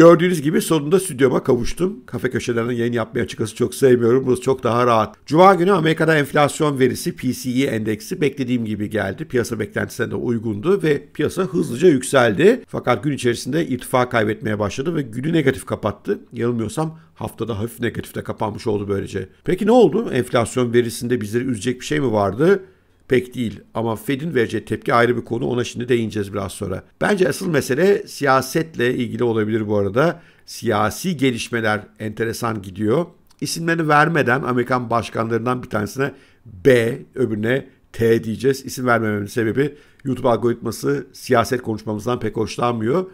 Gördüğünüz gibi sonunda stüdyoma kavuştum. Kafe köşelerine yayın yapmaya açıkçası çok sevmiyorum. Burası çok daha rahat. Cuma günü Amerika'da enflasyon verisi PCE endeksi beklediğim gibi geldi. Piyasa beklentisine de uygundu ve piyasa hızlıca yükseldi. Fakat gün içerisinde irtifa kaybetmeye başladı ve günü negatif kapattı. Yanılmıyorsam haftada hafif negatifte kapanmış oldu böylece. Peki ne oldu? Enflasyon verisinde bizleri üzecek bir şey mi vardı? pek değil. Ama Fed'in vereceği tepki ayrı bir konu. Ona şimdi değineceğiz biraz sonra. Bence asıl mesele siyasetle ilgili olabilir bu arada. Siyasi gelişmeler enteresan gidiyor. İsimlerini vermeden Amerikan başkanlarından bir tanesine B, öbürüne T diyeceğiz. İsim vermememin sebebi YouTube algoritması siyaset konuşmamızdan pek hoşlanmıyor.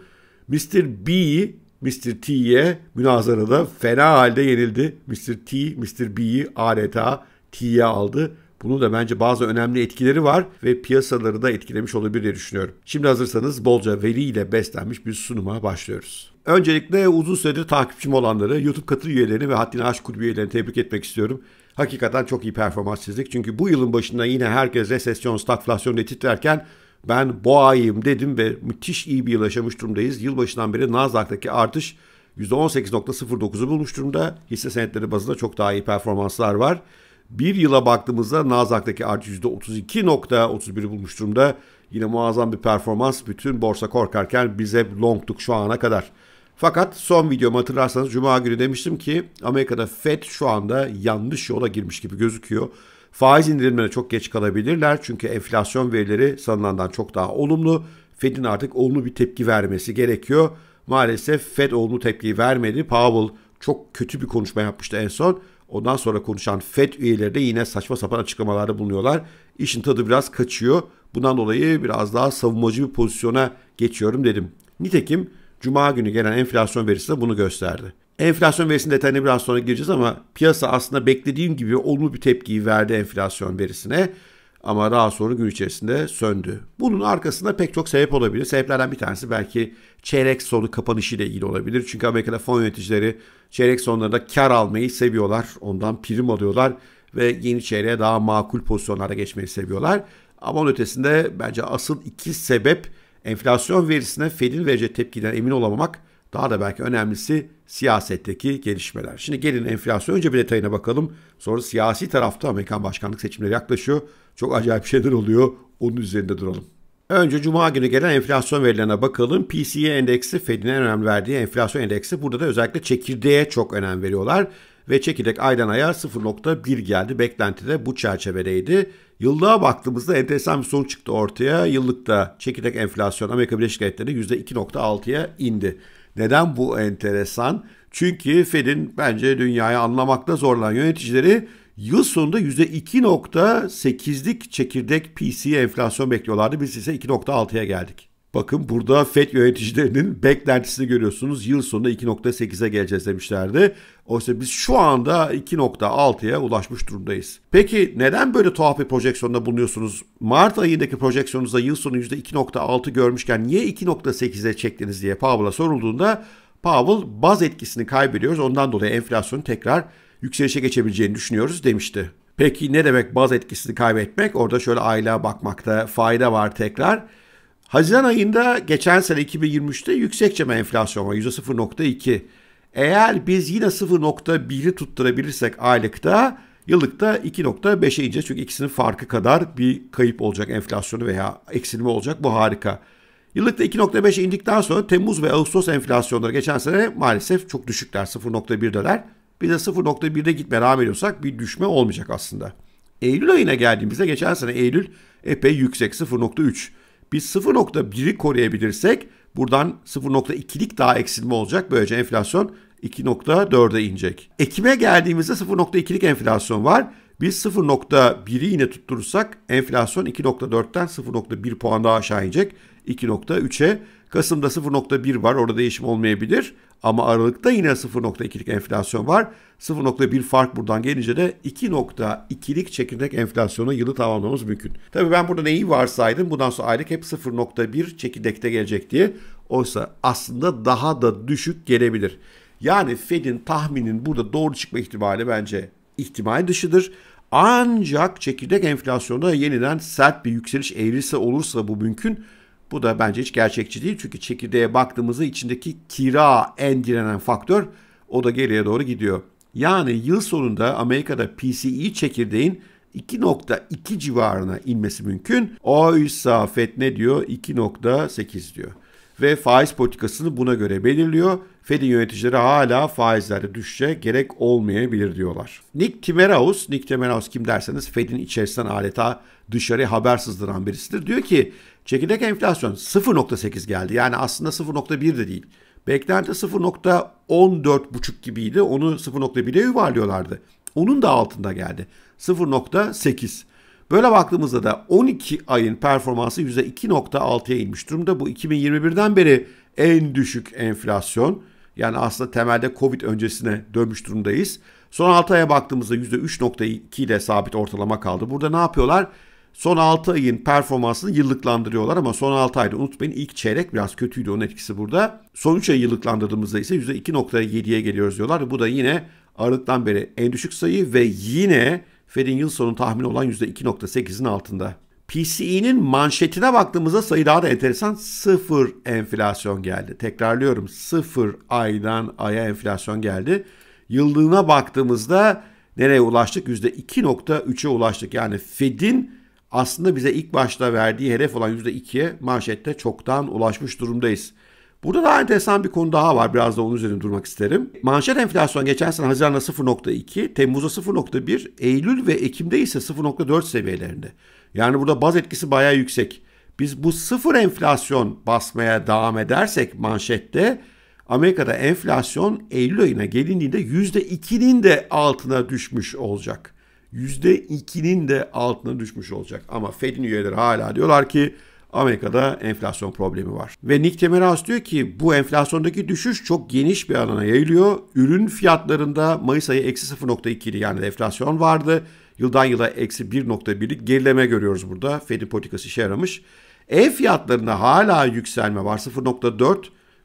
Mr. B, Mr. T'ye münazarada fena halde yenildi. Mr. T, Mr. B'yi adeta T'ye aldı. Bunun da bence bazı önemli etkileri var ve piyasaları da etkilemiş olabilir diye düşünüyorum. Şimdi hazırsanız bolca veri ile beslenmiş bir sunuma başlıyoruz. Öncelikle uzun süredir takipçim olanları, YouTube katıl üyelerini ve Haddini Aşk Kulübü üyelerini tebrik etmek istiyorum. Hakikaten çok iyi performans çizdik. Çünkü bu yılın başında yine herkes resesyon, stagflasyon diye titrerken ben boğayım dedim ve müthiş iyi bir yıl yaşamış durumdayız. Yılbaşından beri Nasdaq'taki artış %18.09'u bulmuş durumda. Hisse senetleri bazında çok daha iyi performanslar var. Bir yıla baktığımızda Nasdaq'taki artış %32.31'i bulmuş durumda. Yine muazzam bir performans. Bütün borsa korkarken bize hep longtuk şu ana kadar. Fakat son videomu hatırlarsanız Cuma günü demiştim ki Amerika'da FED şu anda yanlış yola girmiş gibi gözüküyor. Faiz indirimlerine çok geç kalabilirler çünkü enflasyon verileri sanılandan çok daha olumlu. Fed'in artık olumlu bir tepki vermesi gerekiyor. Maalesef Fed olumlu tepki vermedi. Powell çok kötü bir konuşma yapmıştı en son. Ondan sonra konuşan FED üyeleri de yine saçma sapan açıklamalarda bulunuyorlar. İşin tadı biraz kaçıyor. Bundan dolayı biraz daha savunmacı bir pozisyona geçiyorum dedim. Nitekim Cuma günü gelen enflasyon verisi de bunu gösterdi. Enflasyon verisinin detayına biraz sonra gireceğiz ama piyasa aslında beklediğim gibi olumlu bir tepkiyi verdi enflasyon verisine. Ama daha sonra gün içerisinde söndü. Bunun arkasında pek çok sebep olabilir. Sebeplerden bir tanesi belki çeyrek sonu kapanışı ile ilgili olabilir. Çünkü Amerika'da fon yöneticileri çeyrek sonlarında kar almayı seviyorlar. Ondan prim alıyorlar ve yeni çeyreğe daha makul pozisyonlara geçmeyi seviyorlar. Ama onun ötesinde bence asıl iki sebep enflasyon verisine Fed'in vereceği tepkiden emin olamamak daha da belki önemlisi siyasetteki gelişmeler. Şimdi gelin enflasyon önce bir detayına bakalım. Sonra siyasi tarafta Amerikan başkanlık seçimleri yaklaşıyor. Çok acayip şeyler oluyor. Onun üzerinde duralım. Önce Cuma günü gelen enflasyon verilerine bakalım. PCE endeksi Fed'in en önem verdiği enflasyon endeksi. Burada da özellikle çekirdeğe çok önem veriyorlar. Ve çekirdek aydan aya 0.1 geldi. Beklenti de bu çerçevedeydi. Yıllığa baktığımızda enteresan bir sonuç çıktı ortaya. Yıllıkta çekirdek enflasyon Amerika Birleşik Devletleri %2.6'ya indi. Neden bu enteresan? Çünkü Fed'in bence dünyayı anlamakta zorlanan yöneticileri yıl sonunda %2.8'lik çekirdek PC e enflasyon bekliyorlardı. Biz ise 2.6'ya geldik. Bakın burada FED yöneticilerinin beklentisini görüyorsunuz. Yıl sonunda 2.8'e geleceğiz demişlerdi. Oysa biz şu anda 2.6'ya ulaşmış durumdayız. Peki neden böyle tuhaf bir projeksiyonda bulunuyorsunuz? Mart ayındaki projeksiyonunuzda yıl sonu %2.6 görmüşken niye 2.8'e çektiniz diye Powell'a sorulduğunda Powell baz etkisini kaybediyoruz. Ondan dolayı enflasyonun tekrar yükselişe geçebileceğini düşünüyoruz demişti. Peki ne demek baz etkisini kaybetmek? Orada şöyle aylığa bakmakta fayda var tekrar. Haziran ayında geçen sene 2023'te yüksekçeme enflasyon var %0.2. Eğer biz yine 0.1'i tutturabilirsek aylıkta yıllıkta 2.5'e ineceğiz. Çünkü ikisinin farkı kadar bir kayıp olacak enflasyonu veya eksilme olacak. Bu harika. Yıllıkta 2.5'e indikten sonra Temmuz ve Ağustos enflasyonları geçen sene maalesef çok düşükler. 0.1'deler. Bir de 0.1'de gitmeye devam ediyorsak bir düşme olmayacak aslında. Eylül ayına geldiğimizde geçen sene Eylül epey yüksek 0.3. Biz 0.1'i koruyabilirsek buradan 0.2'lik daha eksilme olacak. Böylece enflasyon 2.4'e inecek. Ekim'e geldiğimizde 0.2'lik enflasyon var. Biz 0.1'i yine tutturursak enflasyon 2.4'ten 0.1 puan daha aşağı inecek. 2.3'e. Kasım'da 0.1 var orada değişim olmayabilir. Ama Aralık'ta yine 0.2'lik enflasyon var. 0.1 fark buradan gelince de 2.2'lik çekirdek enflasyonu yılı tamamlamamız mümkün. Tabii ben burada neyi varsaydım? Bundan sonra aylık hep 0.1 çekirdekte gelecek diye. Oysa aslında daha da düşük gelebilir. Yani Fed'in tahminin burada doğru çıkma ihtimali bence ihtimal dışıdır. Ancak çekirdek enflasyonda yeniden sert bir yükseliş eğrisi olursa bu mümkün. Bu da bence hiç gerçekçi değil. Çünkü çekirdeğe baktığımızda içindeki kira en direnen faktör o da geriye doğru gidiyor. Yani yıl sonunda Amerika'da PCE çekirdeğin 2.2 civarına inmesi mümkün. Oysa FED ne diyor? 2.8 diyor. Ve faiz politikasını buna göre belirliyor. Fed'in yöneticileri hala faizlerde düşüşe gerek olmayabilir diyorlar. Nick Timeraus, Nick Timeraus kim derseniz Fed'in içerisinden aleta dışarıya haber sızdıran birisidir. Diyor ki Çekirdek enflasyon 0.8 geldi. Yani aslında 0.1 de değil. Beklenti 0.14,5 gibiydi. Onu 0.1'e yuvarlıyorlardı. Onun da altında geldi. 0.8. Böyle baktığımızda da 12 ayın performansı %2.6'ya inmiş durumda. Bu 2021'den beri en düşük enflasyon. Yani aslında temelde Covid öncesine dönmüş durumdayız. Son 6 aya baktığımızda %3.2 ile sabit ortalama kaldı. Burada ne yapıyorlar? Son 6 ayın performansını yıllıklandırıyorlar ama son 6 ayda unutmayın ilk çeyrek biraz kötüydü onun etkisi burada. Son 3 ay yıllıklandırdığımızda ise %2.7'ye geliyoruz diyorlar. Bu da yine Aralık'tan beri en düşük sayı ve yine Fed'in yıl sonu tahmini olan %2.8'in altında. PCE'nin manşetine baktığımızda sayı daha da enteresan. Sıfır enflasyon geldi. Tekrarlıyorum sıfır aydan aya enflasyon geldi. Yıllığına baktığımızda nereye ulaştık? %2.3'e ulaştık. Yani Fed'in aslında bize ilk başta verdiği hedef olan %2'ye manşette çoktan ulaşmış durumdayız. Burada daha enteresan bir konu daha var. Biraz da onun üzerinde durmak isterim. Manşet enflasyon geçen sene Haziran'da 0.2, Temmuz'da 0.1, Eylül ve Ekim'de ise 0.4 seviyelerinde. Yani burada baz etkisi bayağı yüksek. Biz bu sıfır enflasyon basmaya devam edersek manşette Amerika'da enflasyon Eylül ayına gelindiğinde %2'nin de altına düşmüş olacak. %2'nin de altına düşmüş olacak. Ama Fed'in üyeleri hala diyorlar ki Amerika'da enflasyon problemi var. Ve Nick Temeras diyor ki bu enflasyondaki düşüş çok geniş bir alana yayılıyor. Ürün fiyatlarında Mayıs ayı eksi 0.2'li yani enflasyon vardı. Yıldan yıla eksi 1.1'lik gerileme görüyoruz burada. Fed'in politikası işe yaramış. Ev fiyatlarında hala yükselme var 0.4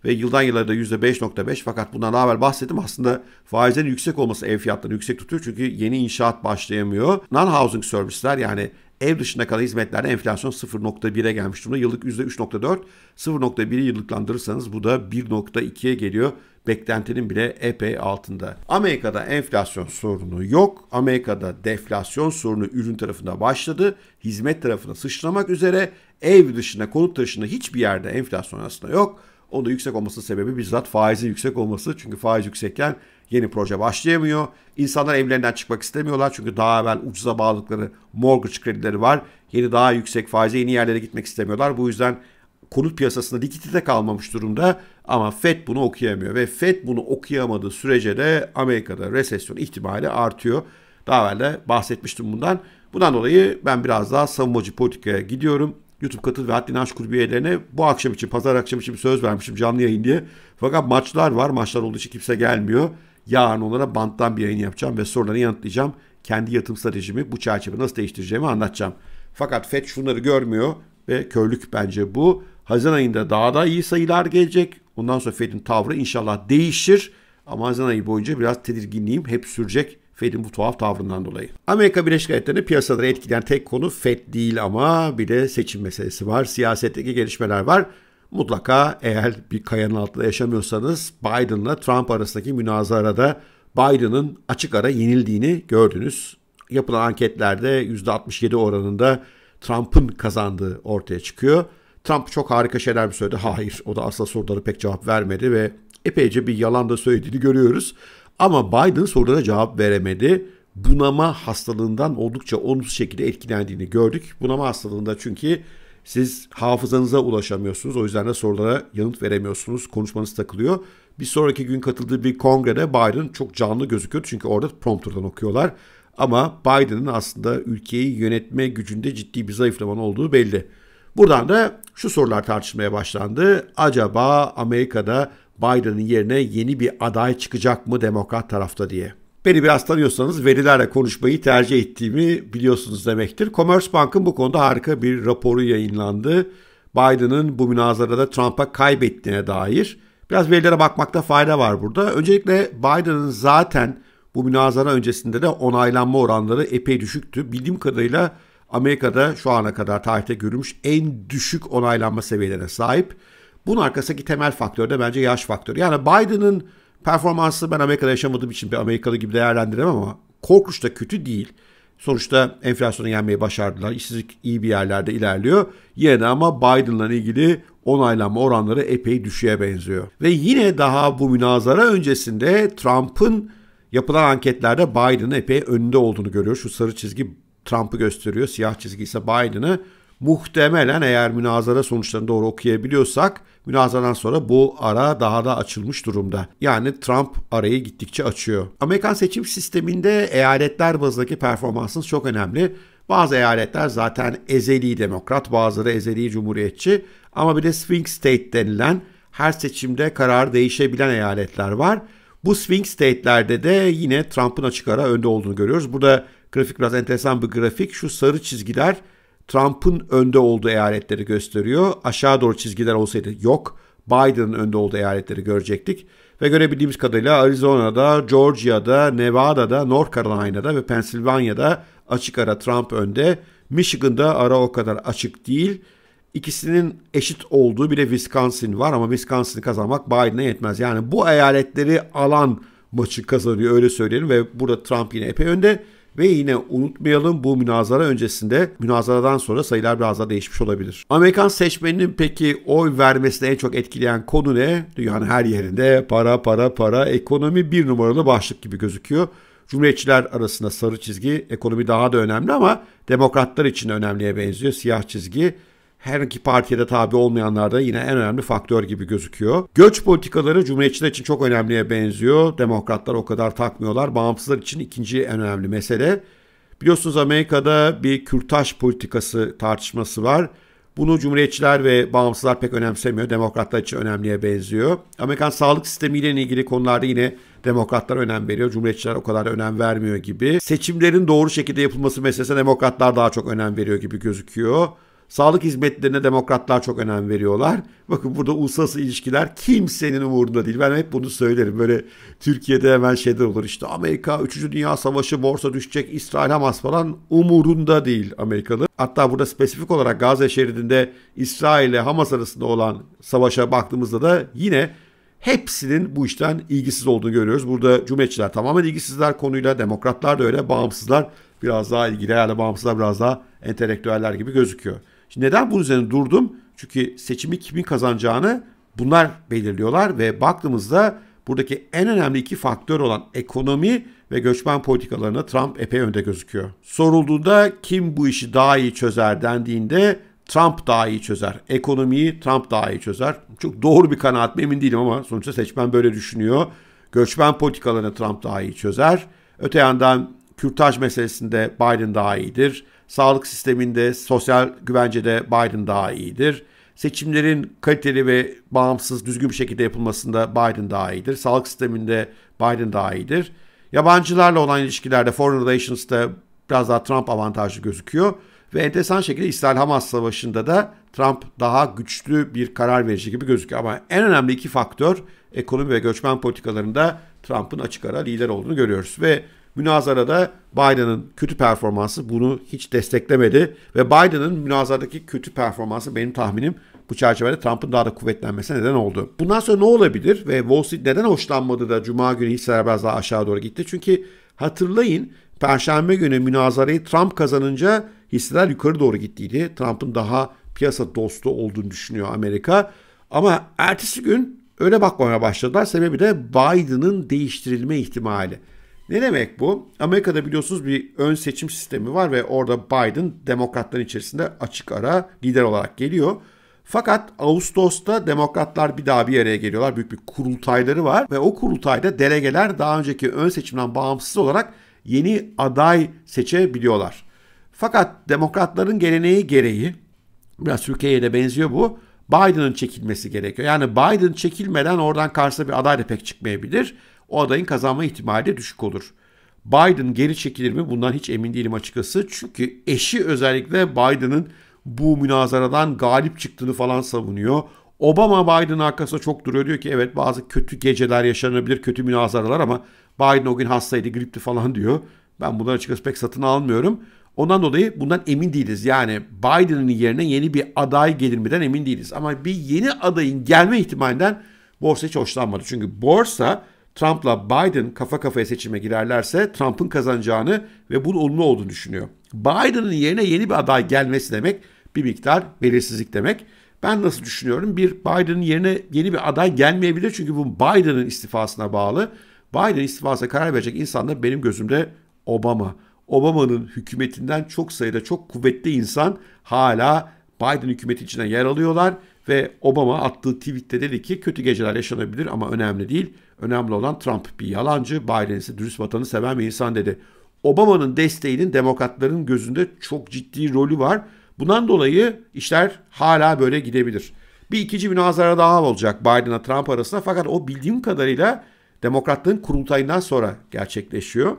ve yıldan yıla da %5.5 fakat bundan daha evvel bahsettim aslında faizlerin yüksek olması ev fiyatlarını yüksek tutuyor çünkü yeni inşaat başlayamıyor. Non-housing servisler yani ev dışında kalan hizmetlerde enflasyon 0.1'e gelmiş durumda. Yıllık %3.4, 0.1'i yıllıklandırırsanız bu da 1.2'ye geliyor beklentinin bile epey altında. Amerika'da enflasyon sorunu yok. Amerika'da deflasyon sorunu ürün tarafında başladı. Hizmet tarafına sıçramak üzere ev dışında, konut dışında hiçbir yerde enflasyon aslında yok. Onun da yüksek olması sebebi bizzat faizin yüksek olması. Çünkü faiz yüksekken yeni proje başlayamıyor. İnsanlar evlerinden çıkmak istemiyorlar. Çünkü daha evvel ucuza bağladıkları mortgage kredileri var. Yeni daha yüksek faize yeni yerlere gitmek istemiyorlar. Bu yüzden konut piyasasında likidite kalmamış durumda ama FED bunu okuyamıyor ve FED bunu okuyamadığı sürece de Amerika'da resesyon ihtimali artıyor. Daha evvel de bahsetmiştim bundan. Bundan dolayı ben biraz daha savunmacı politikaya gidiyorum. YouTube katıl ve Haddini Aşk üyelerine bu akşam için, pazar akşam için söz vermişim canlı yayın diye. Fakat maçlar var. Maçlar olduğu için kimse gelmiyor. Yarın onlara banttan bir yayın yapacağım ve sorularını yanıtlayacağım. Kendi yatırım stratejimi bu çerçeve nasıl değiştireceğimi anlatacağım. Fakat FED şunları görmüyor ve körlük bence bu. Haziran ayında daha da iyi sayılar gelecek. Ondan sonra FED'in tavrı inşallah değişir. Ama Haziran ayı boyunca biraz tedirginliğim hep sürecek. Fed'in bu tuhaf tavrından dolayı. Amerika Birleşik Devletleri'ni piyasaları etkileyen tek konu Fed değil ama bir de seçim meselesi var. Siyasetteki gelişmeler var. Mutlaka eğer bir kayanın altında yaşamıyorsanız Biden'la Trump arasındaki münazarada Biden'ın açık ara yenildiğini gördünüz. Yapılan anketlerde %67 oranında Trump'ın kazandığı ortaya çıkıyor. Trump çok harika şeyler mi söyledi? Hayır. O da asla soruları pek cevap vermedi ve epeyce bir yalan da söylediğini görüyoruz. Ama Biden sorulara cevap veremedi. Bunama hastalığından oldukça olumsuz şekilde etkilendiğini gördük. Bunama hastalığında çünkü siz hafızanıza ulaşamıyorsunuz. O yüzden de sorulara yanıt veremiyorsunuz. Konuşmanız takılıyor. Bir sonraki gün katıldığı bir kongrede Biden çok canlı gözüküyordu Çünkü orada prompterdan okuyorlar. Ama Biden'ın aslında ülkeyi yönetme gücünde ciddi bir zayıflaman olduğu belli. Buradan da şu sorular tartışmaya başlandı. Acaba Amerika'da Biden'ın yerine yeni bir aday çıkacak mı demokrat tarafta diye. Beni biraz tanıyorsanız verilerle konuşmayı tercih ettiğimi biliyorsunuz demektir. Commerce Bank'ın bu konuda harika bir raporu yayınlandı. Biden'ın bu münazarada Trump'a kaybettiğine dair biraz verilere bakmakta fayda var burada. Öncelikle Biden'ın zaten bu münazara öncesinde de onaylanma oranları epey düşüktü. Bildiğim kadarıyla Amerika'da şu ana kadar tarihte görülmüş en düşük onaylanma seviyelerine sahip. Bunun arkasındaki temel faktör de bence yaş faktörü. Yani Biden'ın performansı ben Amerika'da yaşamadığım için bir Amerikalı gibi değerlendiremem ama korkunç da kötü değil. Sonuçta enflasyonu yenmeyi başardılar. İşsizlik iyi bir yerlerde ilerliyor. Yine ama Biden'la ilgili onaylanma oranları epey düşüğe benziyor. Ve yine daha bu münazara öncesinde Trump'ın yapılan anketlerde Biden'ın epey önde olduğunu görüyor. Şu sarı çizgi Trump'ı gösteriyor, siyah çizgi ise Biden'ı. Muhtemelen eğer münazara sonuçlarını doğru okuyabiliyorsak münazaradan sonra bu ara daha da açılmış durumda. Yani Trump arayı gittikçe açıyor. Amerikan seçim sisteminde eyaletler bazındaki performansınız çok önemli. Bazı eyaletler zaten ezeli demokrat, bazıları ezeli cumhuriyetçi ama bir de swing state denilen her seçimde karar değişebilen eyaletler var. Bu swing state'lerde de yine Trump'ın açık ara önde olduğunu görüyoruz. Burada grafik biraz enteresan bir grafik. Şu sarı çizgiler Trump'ın önde olduğu eyaletleri gösteriyor. Aşağı doğru çizgiler olsaydı yok. Biden'ın önde olduğu eyaletleri görecektik. Ve görebildiğimiz kadarıyla Arizona'da, Georgia'da, Nevada'da, North Carolina'da ve Pennsylvania'da açık ara Trump önde. Michigan'da ara o kadar açık değil. İkisinin eşit olduğu bir de Wisconsin var ama Wisconsin'i kazanmak Biden'a yetmez. Yani bu eyaletleri alan maçı kazanıyor öyle söyleyelim ve burada Trump yine epey önde. Ve yine unutmayalım bu münazara öncesinde münazaradan sonra sayılar biraz daha değişmiş olabilir. Amerikan seçmeninin peki oy vermesine en çok etkileyen konu ne? Dünyanın her yerinde para para para ekonomi bir numaralı başlık gibi gözüküyor. Cumhuriyetçiler arasında sarı çizgi ekonomi daha da önemli ama demokratlar için önemliye benziyor siyah çizgi herhangi partiye de tabi olmayanlar da yine en önemli faktör gibi gözüküyor. Göç politikaları Cumhuriyetçiler için çok önemliye benziyor. Demokratlar o kadar takmıyorlar. Bağımsızlar için ikinci en önemli mesele. Biliyorsunuz Amerika'da bir kürtaj politikası tartışması var. Bunu cumhuriyetçiler ve bağımsızlar pek önemsemiyor. Demokratlar için önemliye benziyor. Amerikan sağlık sistemiyle ilgili konularda yine demokratlar önem veriyor. Cumhuriyetçiler o kadar önem vermiyor gibi. Seçimlerin doğru şekilde yapılması meselesine demokratlar daha çok önem veriyor gibi gözüküyor. Sağlık hizmetlerine demokratlar çok önem veriyorlar. Bakın burada uluslararası ilişkiler kimsenin umurunda değil. Ben hep bunu söylerim. Böyle Türkiye'de hemen şeyler olur işte Amerika 3. Dünya Savaşı borsa düşecek, İsrail Hamas falan umurunda değil Amerikalı. Hatta burada spesifik olarak Gazze şeridinde İsrail ile Hamas arasında olan savaşa baktığımızda da yine hepsinin bu işten ilgisiz olduğunu görüyoruz. Burada Cumhuriyetçiler tamamen ilgisizler konuyla, demokratlar da öyle, bağımsızlar biraz daha ilgili, yani bağımsızlar biraz daha entelektüeller gibi gözüküyor. Şimdi neden bunun üzerine durdum? Çünkü seçimi kimin kazanacağını bunlar belirliyorlar ve baktığımızda buradaki en önemli iki faktör olan ekonomi ve göçmen politikalarına Trump epey önde gözüküyor. Sorulduğunda kim bu işi daha iyi çözer dendiğinde Trump daha iyi çözer. Ekonomiyi Trump daha iyi çözer. Çok doğru bir kanaat emin değilim ama sonuçta seçmen böyle düşünüyor. Göçmen politikalarını Trump daha iyi çözer. Öte yandan kürtaj meselesinde Biden daha iyidir. Sağlık sisteminde, sosyal güvencede Biden daha iyidir. Seçimlerin kaliteli ve bağımsız, düzgün bir şekilde yapılmasında Biden daha iyidir. Sağlık sisteminde Biden daha iyidir. Yabancılarla olan ilişkilerde, foreign relations'ta biraz daha Trump avantajlı gözüküyor. Ve enteresan şekilde İsrail-Hamas savaşında da Trump daha güçlü bir karar verici gibi gözüküyor. Ama en önemli iki faktör ekonomi ve göçmen politikalarında Trump'ın açık ara lider olduğunu görüyoruz. Ve Münazarada Biden'ın kötü performansı bunu hiç desteklemedi ve Biden'ın münazaradaki kötü performansı benim tahminim bu çerçevede Trump'ın daha da kuvvetlenmesine neden oldu. Bundan sonra ne olabilir ve Wall Street neden hoşlanmadı da Cuma günü hisseler biraz daha aşağı doğru gitti? Çünkü hatırlayın Perşembe günü münazarayı Trump kazanınca hisseler yukarı doğru gittiydi. Trump'ın daha piyasa dostu olduğunu düşünüyor Amerika. Ama ertesi gün öyle bakmaya başladılar. Sebebi de Biden'ın değiştirilme ihtimali. Ne demek bu? Amerika'da biliyorsunuz bir ön seçim sistemi var ve orada Biden demokratların içerisinde açık ara lider olarak geliyor. Fakat Ağustos'ta demokratlar bir daha bir araya geliyorlar. Büyük bir kurultayları var ve o kurultayda delegeler daha önceki ön seçimden bağımsız olarak yeni aday seçebiliyorlar. Fakat demokratların geleneği gereği biraz Türkiye'ye de benziyor bu. Biden'ın çekilmesi gerekiyor. Yani Biden çekilmeden oradan karşısına bir aday da pek çıkmayabilir o adayın kazanma ihtimali de düşük olur. Biden geri çekilir mi? Bundan hiç emin değilim açıkçası. Çünkü eşi özellikle Biden'ın bu münazaradan galip çıktığını falan savunuyor. Obama Biden'ın arkasında çok duruyor. Diyor ki evet bazı kötü geceler yaşanabilir, kötü münazaralar ama Biden o gün hastaydı, gripti falan diyor. Ben bunları açıkçası pek satın almıyorum. Ondan dolayı bundan emin değiliz. Yani Biden'ın yerine yeni bir aday gelir miden emin değiliz. Ama bir yeni adayın gelme ihtimalinden borsa hiç hoşlanmadı. Çünkü borsa Trump'la Biden kafa kafaya seçime girerlerse Trump'ın kazanacağını ve bunun olumlu olduğunu düşünüyor. Biden'ın yerine yeni bir aday gelmesi demek bir miktar belirsizlik demek. Ben nasıl düşünüyorum? Bir Biden'ın yerine yeni bir aday gelmeyebilir çünkü bu Biden'ın istifasına bağlı. Biden istifasına karar verecek insanlar benim gözümde Obama. Obama'nın hükümetinden çok sayıda çok kuvvetli insan hala Biden hükümeti içine yer alıyorlar ve Obama attığı tweette dedi ki kötü geceler yaşanabilir ama önemli değil. Önemli olan Trump bir yalancı, Biden ise dürüst vatanı seven bir insan dedi. Obama'nın desteğinin demokratların gözünde çok ciddi rolü var. Bundan dolayı işler hala böyle gidebilir. Bir ikinci münazara daha olacak Biden'a Trump arasında fakat o bildiğim kadarıyla demokratların kurultayından sonra gerçekleşiyor.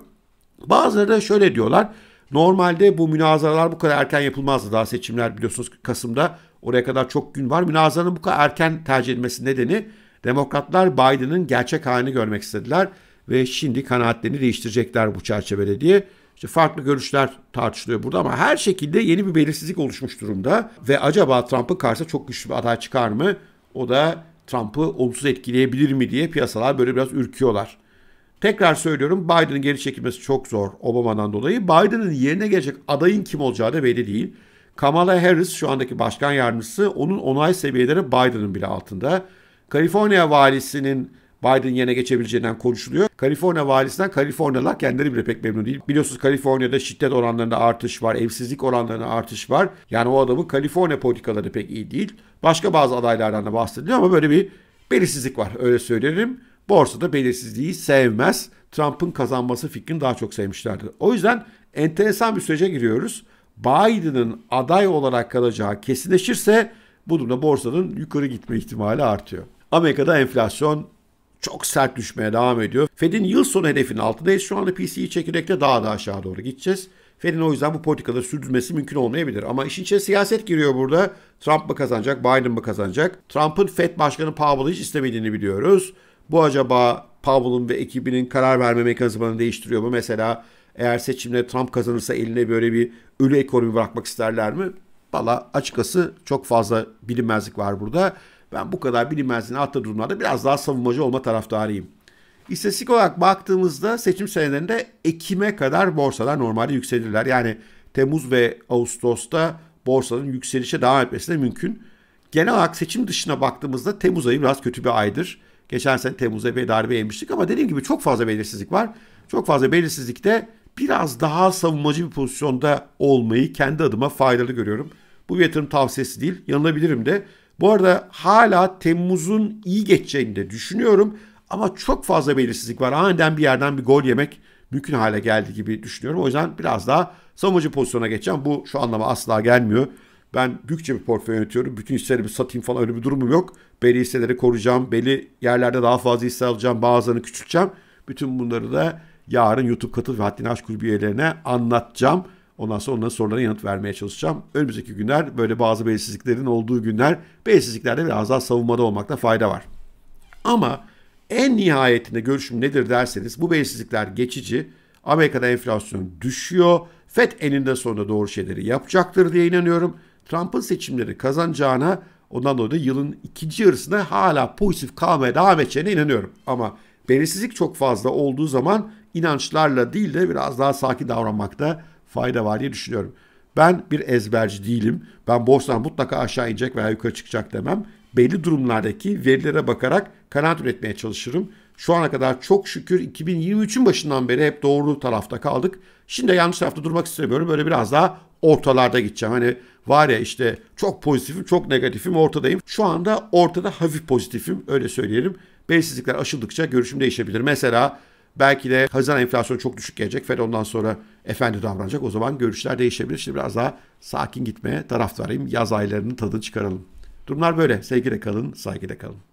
Bazıları da şöyle diyorlar. Normalde bu münazaralar bu kadar erken yapılmazdı. Daha seçimler biliyorsunuz Kasım'da oraya kadar çok gün var. Münazaranın bu kadar erken tercih edilmesi nedeni Demokratlar Biden'ın gerçek halini görmek istediler ve şimdi kanaatlerini değiştirecekler bu çerçevede diye. İşte farklı görüşler tartışılıyor burada ama her şekilde yeni bir belirsizlik oluşmuş durumda ve acaba Trump'ın karşısına çok güçlü bir aday çıkar mı? O da Trump'ı olumsuz etkileyebilir mi diye piyasalar böyle biraz ürküyorlar. Tekrar söylüyorum Biden'ın geri çekilmesi çok zor Obama'dan dolayı. Biden'ın yerine gelecek adayın kim olacağı da belli değil. Kamala Harris şu andaki başkan yardımcısı onun onay seviyeleri Biden'ın bile altında. Kaliforniya valisinin Biden yerine geçebileceğinden konuşuluyor. Kaliforniya valisinden Kaliforniyalılar kendileri bile pek memnun değil. Biliyorsunuz Kaliforniya'da şiddet oranlarında artış var, evsizlik oranlarında artış var. Yani o adamın Kaliforniya politikaları pek iyi değil. Başka bazı adaylardan da bahsediliyor ama böyle bir belirsizlik var öyle söylerim. Borsa da belirsizliği sevmez. Trump'ın kazanması fikrini daha çok sevmişlerdi. O yüzden enteresan bir sürece giriyoruz. Biden'ın aday olarak kalacağı kesinleşirse bu durumda borsanın yukarı gitme ihtimali artıyor. Amerika'da enflasyon çok sert düşmeye devam ediyor. Fed'in yıl sonu hedefinin altındayız. Şu anda PC'yi e çekirdekte daha da aşağı doğru gideceğiz. Fed'in o yüzden bu politikaları sürdürmesi mümkün olmayabilir. Ama işin içine siyaset giriyor burada. Trump mı kazanacak, Biden mı kazanacak? Trump'ın Fed Başkanı Powell'ı hiç istemediğini biliyoruz. Bu acaba Powell'ın ve ekibinin karar verme mekanizmalarını değiştiriyor mu? Mesela eğer seçimde Trump kazanırsa eline böyle bir ölü ekonomi bırakmak isterler mi? Valla açıkçası çok fazla bilinmezlik var burada. Ben bu kadar bilinmezliğini attığı durumlarda biraz daha savunmacı olma taraftarıyım. İstatistik olarak baktığımızda seçim senelerinde Ekim'e kadar borsalar normalde yükselirler. Yani Temmuz ve Ağustos'ta borsaların yükselişe devam etmesi de mümkün. Genel olarak seçim dışına baktığımızda Temmuz ayı biraz kötü bir aydır. Geçen sene Temmuz'a bir darbe yemiştik ama dediğim gibi çok fazla belirsizlik var. Çok fazla belirsizlik de biraz daha savunmacı bir pozisyonda olmayı kendi adıma faydalı görüyorum. Bu bir yatırım tavsiyesi değil. Yanılabilirim de. Bu arada hala Temmuz'un iyi geçeceğini de düşünüyorum. Ama çok fazla belirsizlik var. Aniden bir yerden bir gol yemek mümkün hale geldi gibi düşünüyorum. O yüzden biraz daha savunucu pozisyona geçeceğim. Bu şu anlama asla gelmiyor. Ben büyükçe bir portföy yönetiyorum. Bütün hisselerimi satayım falan öyle bir durumum yok. Belli hisseleri koruyacağım. Belli yerlerde daha fazla hisse alacağım. Bazılarını küçülteceğim. Bütün bunları da yarın YouTube katıl ve haddini aşk kulübü üyelerine anlatacağım. Ondan sonra onların sorularına yanıt vermeye çalışacağım. Önümüzdeki günler böyle bazı belirsizliklerin olduğu günler belirsizliklerde biraz daha savunmada olmakta fayda var. Ama en nihayetinde görüşüm nedir derseniz bu belirsizlikler geçici. Amerika'da enflasyon düşüyor. FED eninde sonunda doğru şeyleri yapacaktır diye inanıyorum. Trump'ın seçimleri kazanacağına ondan dolayı da yılın ikinci yarısında hala pozitif kalmaya devam edeceğine inanıyorum. Ama belirsizlik çok fazla olduğu zaman inançlarla değil de biraz daha sakin davranmakta fayda var diye düşünüyorum. Ben bir ezberci değilim. Ben borsadan mutlaka aşağı inecek veya yukarı çıkacak demem. Belli durumlardaki verilere bakarak kanaat üretmeye çalışırım. Şu ana kadar çok şükür 2023'ün başından beri hep doğru tarafta kaldık. Şimdi de yanlış tarafta durmak istemiyorum. Böyle biraz daha ortalarda gideceğim. Hani var ya işte çok pozitifim, çok negatifim, ortadayım. Şu anda ortada hafif pozitifim öyle söyleyelim. Belirsizlikler aşıldıkça görüşüm değişebilir. Mesela belki de Haziran enflasyonu çok düşük gelecek. Fed ondan sonra efendi davranacak. O zaman görüşler değişebilir. Şimdi biraz daha sakin gitmeye taraftarıyım. Yaz aylarının tadını çıkaralım. Durumlar böyle. Sevgiyle kalın, saygıyla kalın.